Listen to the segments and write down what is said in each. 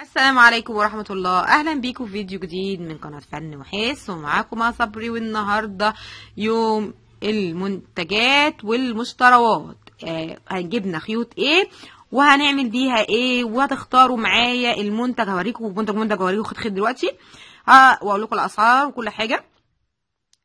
السلام عليكم ورحمة الله أهلا بيكم في فيديو جديد من قناة فن وحيس ومعاكم صبري والنهاردة يوم المنتجات والمشتروات آه هنجيبنا خيوط ايه وهنعمل بيها ايه وهتختاروا معايا المنتج هوريكم منتج منتج هوريكم خد خد دلوقتي آه واقول لكم الاسعار وكل حاجه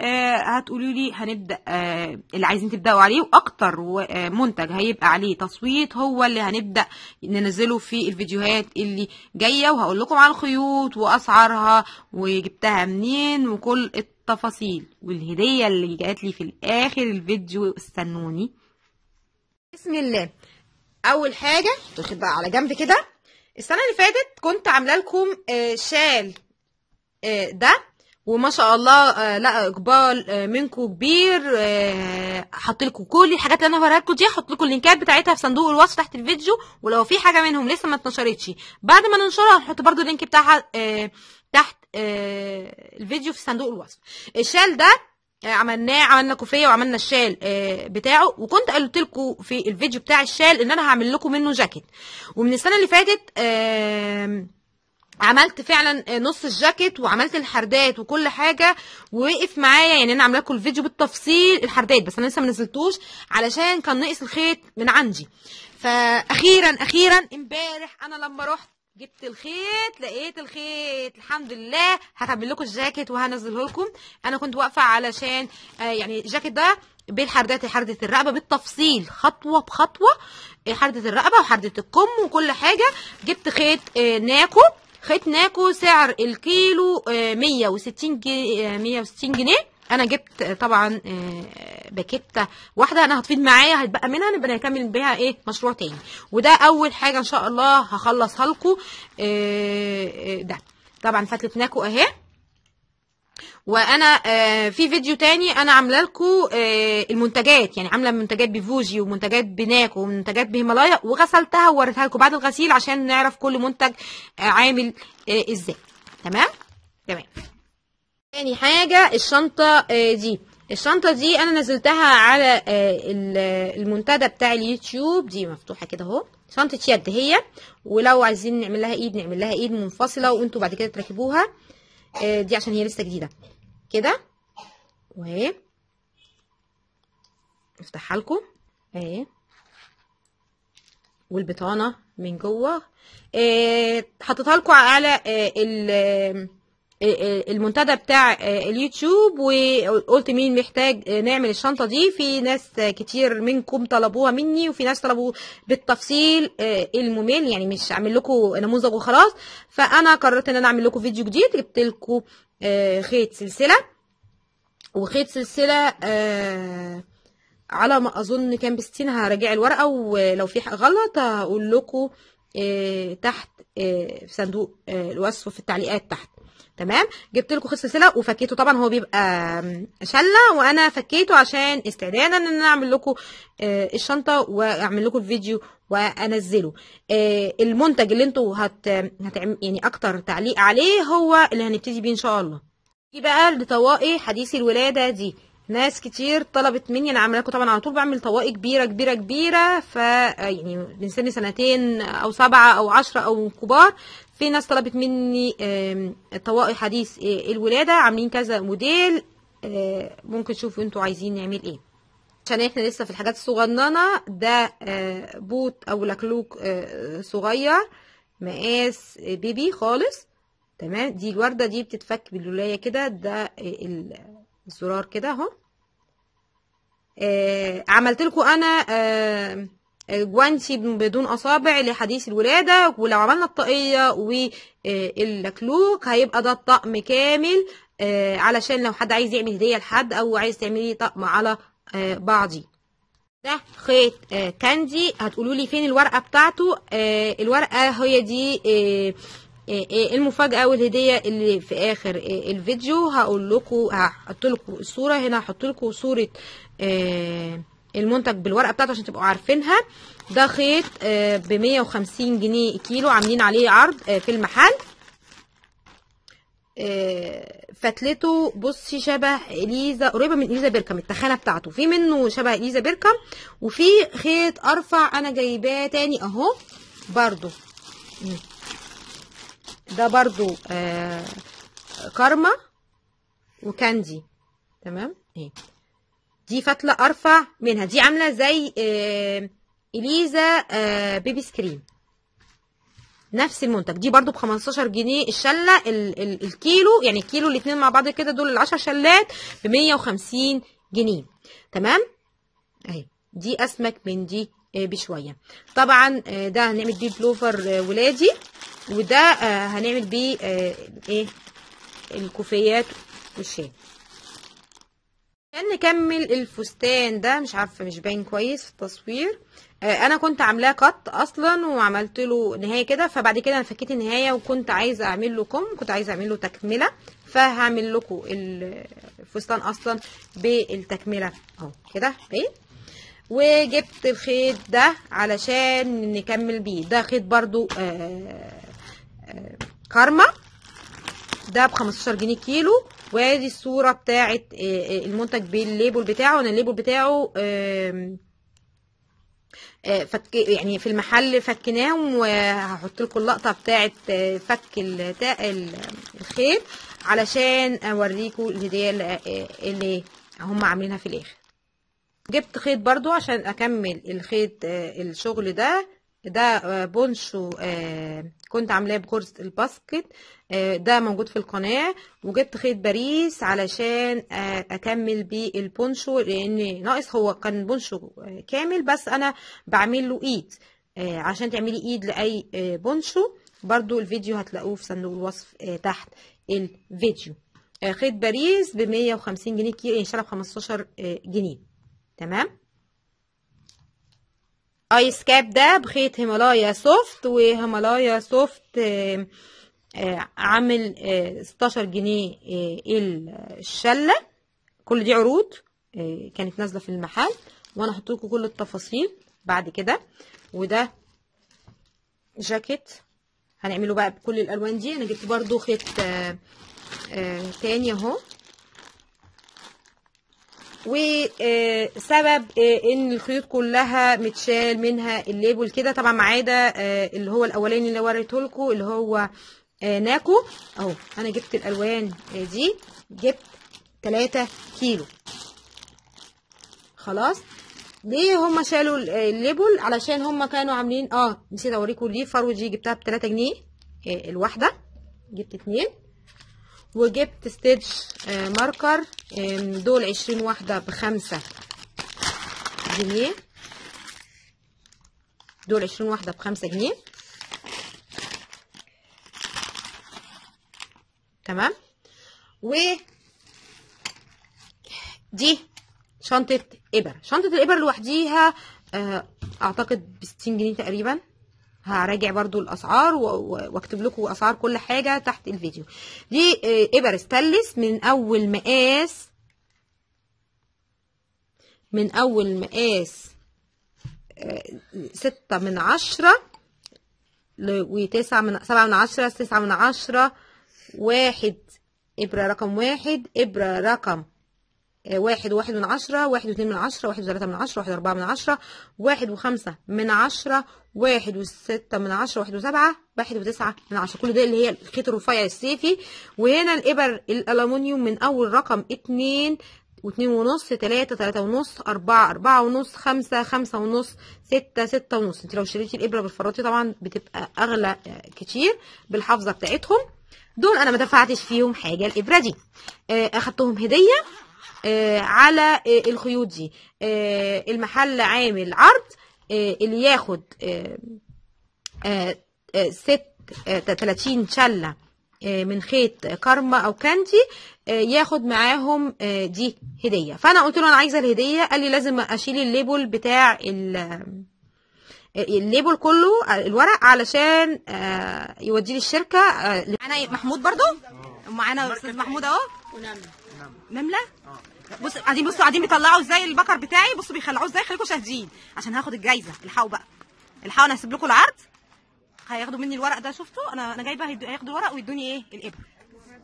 آه هتقولوا لي هنبدا آه اللي عايزين تبداوا عليه واكتر آه، منتج هيبقى عليه تصويت هو اللي هنبدا ننزله في الفيديوهات اللي جايه وهقول لكم على الخيوط واسعارها وجبتها منين وكل التفاصيل والهديه اللي جات لي في الاخر الفيديو استنوني بسم الله اول حاجه تاخد بقى على جنب كده السنه اللي فاتت كنت عامله لكم آه شال آه، ده وما شاء الله آه، لا اقبال آه، منكم كبير احط آه، لكم كل الحاجات اللي انا هوريها لكم دي احط لكم اللينكات بتاعتها في صندوق الوصف تحت الفيديو ولو في حاجه منهم لسه ما اتنشرتش بعد ما ننشرها هنحط برده اللينك بتاعها تحت الفيديو في صندوق الوصف الشال ده عملناه عملنا كوفيه وعملنا الشال بتاعه وكنت قلت لكم في الفيديو بتاع الشال ان انا هعمل لكم منه جاكيت ومن السنه اللي فاتت عملت فعلا نص الجاكيت وعملت الحردات وكل حاجه ووقف معايا يعني انا عامله لكم الفيديو بالتفصيل الحردات بس انا لسه ما نزلتوش علشان كان ناقص الخيط من عندي فاخيرا اخيرا امبارح انا لما رحت جبت الخيط لقيت الخيط الحمد لله هكمل لكم الجاكيت وهنزله لكم انا كنت واقفه علشان آه، يعني الجاكيت ده بالحردات حردة الرقبة بالتفصيل خطوة بخطوة حردة الرقبة وحردة الكم وكل حاجة جبت خيط آه، ناكو ختناكو سعر الكيلو 160 آه، جنيه آه، وستين جنيه انا جبت طبعا آه، باكيته واحده انا هتفيد معايا هتبقى منها نبقى نكمل بيها ايه مشروع تاني وده اول حاجه ان شاء الله هخلصها لكم ده طبعا فتله ناكو اهي وانا آه، في فيديو تاني انا عامله لكم آه، المنتجات يعني عامله منتجات بفوجي ومنتجات بناك ومنتجات بهيمالايا وغسلتها ووريتها لكم بعد الغسيل عشان نعرف كل منتج آه، عامل ازاي تمام تمام تاني حاجه الشنطه دي الشنطه دي انا نزلتها على المنتدى بتاع اليوتيوب دي مفتوحه كده اهو شنطه يد هي ولو عايزين نعمل لها ايد نعمل لها ايد منفصله وانتوا بعد كده تركبوها دي عشان هي لسه جديده كده وهي افتحها لكم اهي والبطانه من جوه حطيتها لكم على ال المنتدى بتاع اليوتيوب وقلت مين محتاج نعمل الشنطة دي في ناس كتير منكم طلبوها مني وفي ناس طلبوا بالتفصيل الممل يعني مش اعمل لكم نموذج وخلاص فانا قررت ان انا اعمل لكم فيديو جديد جبت لكم خيط آه، سلسلة وخيط سلسلة آه، على ما اظن كان بستين هرجع الورقة ولو في حاجة غلط هقول لكم آه، تحت في صندوق الوصف في التعليقات تحت تمام جبت لكم خيط سلسله وفكيته طبعا هو بيبقى شله وانا فكيته عشان استعدادا ان انا اعمل لكم الشنطه واعمل لكم الفيديو وانزله آه، المنتج اللي انتوا هت هتعمل يعني اكتر تعليق عليه هو اللي هنبتدي بيه ان شاء الله دي بقى لطواقي حديث الولاده دي ناس كتير طلبت مني انا عامله لكم طبعا على طول بعمل طواقي كبيره كبيره كبيره ف آه، يعني من سن سنتين او سبعه او عشرة او كبار في ناس طلبت مني طواقي حديث آه، الولاده عاملين كذا موديل ممكن تشوفوا انتوا عايزين نعمل ايه عشان احنا لسه في الحاجات الصغننه ده آه، بوت او لكلوك آه، صغير مقاس آه، بيبي خالص تمام دي الورده دي بتتفك باللولايه كده ده الزرار كده اهو عملت لكم انا جوانتي بدون اصابع لحديث الولاده ولو عملنا الطاقيه واللكلوك هيبقى ده الطقم كامل علشان لو حد عايز يعمل هديه لحد او عايز تعملي طقم على آه، بعضي ده خيط آه، كاندي هتقولوا لي فين الورقه بتاعته آه، الورقه هي دي المفاجاه والهديه اللي في اخر الفيديو هقول لكم هحط لكم الصوره هنا هحط لكم صوره المنتج بالورقه بتاعته عشان تبقوا عارفينها ده خيط ب 150 جنيه كيلو عاملين عليه عرض في المحل آه، فتلته بصي شبه اليزا قريبه من اليزا بيركم التخانه بتاعته في منه شبه اليزا بيركم وفي خيط ارفع انا جايباه تاني اهو برضو ده برضو آه، كارما وكاندي تمام إيه. دي فتله ارفع منها دي عامله زي آه، اليزا بيبي سكريم نفس المنتج دي برده ب 15 جنيه الشله ال ال الكيلو يعني الكيلو الاثنين مع بعض كده دول ال10 شلات ب 150 جنيه تمام اهي دي اسمك من دي آه، بشويه طبعا آه، ده هنعمل بيه بلوفر آه، ولادي وده هنعمل بيه ايه الكوفيات والشال نكمل الفستان ده مش عارفه مش باين كويس في التصوير آه، انا كنت عاملاه كات اصلا وعملت له نهايه كده فبعد كده انا فكيت النهايه وكنت عايزه اعمل له كم كنت عايزه اعمل له تكمله فهعمل لكم الفستان اصلا بالتكمله اهو كده اهي وجبت الخيط ده علشان نكمل بيه ده خيط برضو آه، آه، كارما ده ب 15 جنيه كيلو وادي الصوره بتاعه المنتج بالليبل بتاعه انا الليبل بتاعه آآ آه، فك يعني في المحل فكناه وهحط لكم اللقطه بتاعه آه، فك الخيط علشان اوريكم الهديه آه، اللي هم عاملينها في الاخر جبت خيط برضو عشان اكمل الخيط الشغل ده ده آه، بونشو آه، كنت عاملاه بغرزة الباسكت آه، ده موجود في القناة وجبت خيط باريس علشان اكمل بيه البونشو لان ناقص هو كان بونشو كامل بس انا بعمل له ايد عشان تعملي ايد لاي بونشو برضو الفيديو هتلاقوه في صندوق الوصف تحت الفيديو خيط باريس ب 150 جنيه كيلو ان شاء الله ب 15 جنيه تمام ايس كاب ده بخيط هيمالايا سوفت وهيمالايا سوفت اه، اه، عامل 16 اه، جنيه الشله كل دي عروض كانت نازله في المحل وانا هحط لكم كل التفاصيل بعد كده وده جاكيت هنعمله بقى بكل الالوان دي انا جبت برده خيط تاني اهو وسبب آه، ان الخيوط كلها متشال منها الليبل كده طبعا ما عدا آه، اللي هو الاولاني اللي وريته لكم اللي هو آه، ناكو اهو انا جبت الالوان دي جبت 3 كيلو خلاص ليه هما شالوا الليبل علشان هما كانوا عاملين اه نسيت اوريكم ليه فروه دي جبتها ب 3 جنيه الواحده جبت اتنين وجبت ستيتش آه، ماركر آه، دول عشرين واحدة بخمسة جنيه دول عشرين واحدة بخمسة جنيه تمام و دي شنطة إبر شنطة الإبر لوحديها آه، أعتقد بستين جنيه تقريبا هراجع برضو الاسعار واكتب لكم اسعار كل حاجه تحت الفيديو دي ابر آه، ستانلس من اول مقاس من اول مقاس آه، ستة من عشرة وتسعة من سبعة من عشرة تسعة من عشرة واحد إبرة رقم واحد إبرة رقم آه، واحد وواحد من عشرة واحد واتنين من عشرة واحد وثلاثة من عشرة واحد وأربعة من عشرة واحد وخمسة من عشرة واحد وستة من عشرة واحد وسبعة واحد وتسعة من عشرة كل ده اللي هي الخيط الرفيع السيفي وهنا الإبر الألمنيوم من أول رقم اتنين واتنين ونص تلاتة تلاتة ونص أربعة أربعة ونص خمسة خمسة ونص ستة ستة ونص انت لو شريتي الإبرة بالفراطي طبعا بتبقى أغلى آه، كتير بالحافظة بتاعتهم دول أنا ما دفعتش فيهم حاجة الإبرة دي آه، أخدتهم هدية آه، على آه، الخيوط دي آه، المحل عامل عرض اللي ياخد ست 30 شله من خيط كارما او كاندي ياخد معاهم دي هديه فانا قلت له انا عايزه الهديه قال لي لازم اشيل الليبل بتاع الليبل كله الورق علشان يوديه للشركه معانا محمود برضو معانا استاذ محمود اهو ونعم نمله اه بص قاعدين بصوا قاعدين بيطلعوا ازاي البقر بتاعي بصوا بيخلعوه ازاي خليكم شاهدين عشان هاخد الجايزه الحقوا بقى الحقوا انا هسيب لكم العرض هياخدوا مني الورق ده شفتوا انا انا جايبه هياخدوا الورق ويدوني ايه الابر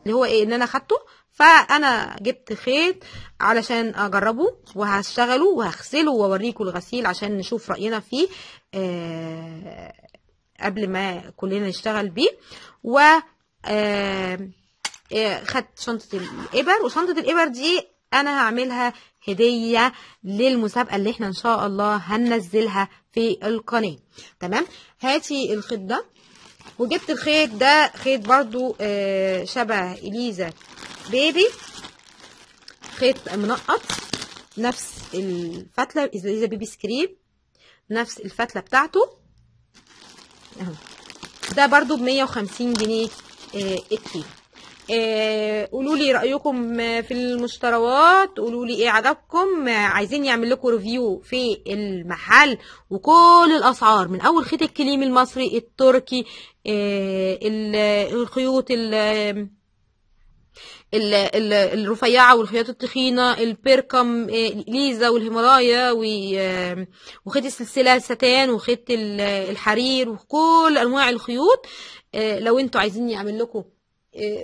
اللي هو ايه ان انا اخدته فانا جبت خيط علشان اجربه وهشتغله وهغسله واوريكم الغسيل عشان نشوف راينا فيه آه قبل ما كلنا نشتغل بيه و آه إيه، خدت شنطه الابر وشنطه الابر دي انا هعملها هديه للمسابقه اللي احنا ان شاء الله هننزلها في القناه تمام هاتي الخيط ده وجبت الخيط ده خيط برضو آه، شبه اليزا بيبي خيط منقط نفس الفتله اليزا بيبي سكريب نفس الفتله بتاعته ده برضو ب 150 جنيه آه، الكيلو آه، قولوا لي رايكم آه، في المشتروات قولوا لي ايه عجبكم آه، عايزين يعمل لكم ريفيو في المحل وكل الاسعار من اول خيط الكليم المصري التركي الخيوط الرفيعة والخياط التخينة البيركم ليزا والهيمالايا وخيط السلسلة الستان وخيط الحرير وكل أنواع الخيوط لو انتوا عايزين يعمل لكم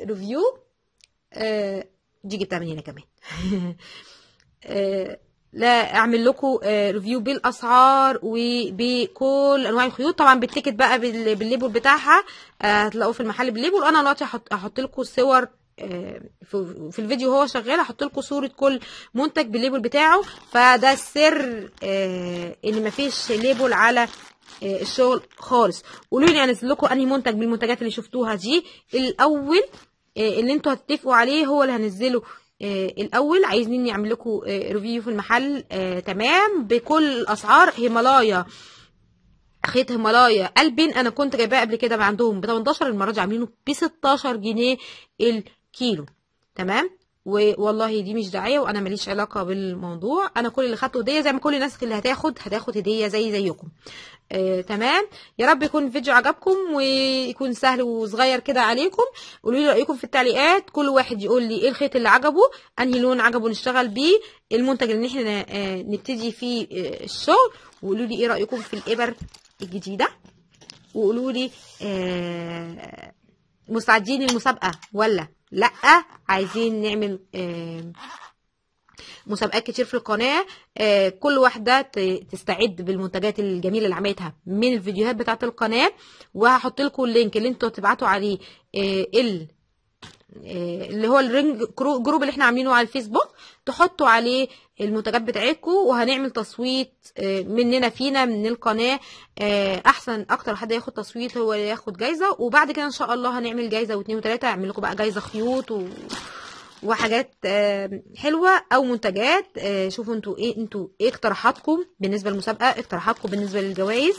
ريفيو دي جبتها من هنا كمان آه، لا اعمل لكم ريفيو آه، بالاسعار وبكل انواع الخيوط طبعا بالتيكت بقى بالليبل بتاعها آه، هتلاقوه في المحل بالليبل انا دلوقتي هحط لكم الصور في الفيديو هو شغال هحط لكم صوره كل منتج بالليبل بتاعه فده السر ان مفيش ليبل على آه، الشغل خالص قولوا لي يعني انزل لكم انهي منتج من المنتجات اللي شفتوها دي الاول آه، اللي انتوا هتتفقوا عليه هو اللي هنزله آه، الاول عايزين نعمل لكم ريفيو في المحل تمام بكل الاسعار هيمالايا خيط هيمالايا البن انا كنت جايباه قبل كده عندهم ب 18 المره دي عاملينه ب 16 جنيه الكيلو تمام والله دي مش دعايه وانا ماليش علاقه بالموضوع انا كل اللي خدته هديه زي ما كل الناس اللي هتاخد هتاخد هديه زي زيكم آه، تمام يا رب يكون الفيديو عجبكم ويكون سهل وصغير كده عليكم قولوا لي رايكم في التعليقات كل واحد يقول لي ايه الخيط اللي عجبه انهي لون عجبه نشتغل بيه المنتج اللي احنا آه نبتدي فيه آه الشغل وقولوا لي ايه رايكم في الابر الجديده وقولوا لي آه مستعدين للمسابقه ولا لا عايزين نعمل آه، مسابقات كتير في القناه آه، كل واحده تستعد بالمنتجات الجميله اللي عملتها من الفيديوهات بتاعه القناه وهحط لكم اللينك اللي انتوا تبعتوا عليه آه، ال آه، اللي هو الرينج جروب اللي احنا عاملينه على الفيسبوك تحطوا عليه المنتجات بتاعتكم وهنعمل تصويت آه، مننا فينا من القناه آه، احسن اكتر حد ياخد تصويت هو اللي ياخد جايزه وبعد كده ان شاء الله هنعمل جايزه واثنين وثلاثه اعمل لكم بقى جايزه خيوط و... وحاجات حلوه او منتجات شوفوا انتوا ايه انتوا ايه اقتراحاتكم بالنسبه للمسابقه اقتراحاتكم بالنسبه للجوائز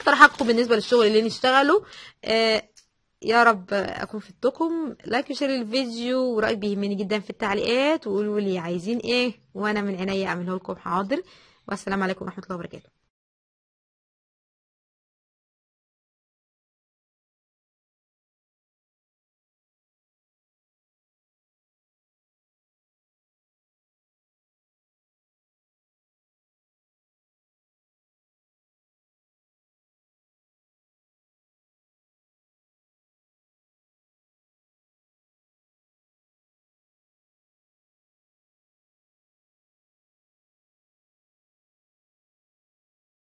اقتراحاتكم بالنسبه للشغل اللي نشتغله يا رب اكون فدتكم لايك وشير الفيديو ورايك بيهمني جدا في التعليقات وقولوا لي عايزين ايه وانا من عينيا اعمله لكم حاضر والسلام عليكم ورحمه الله وبركاته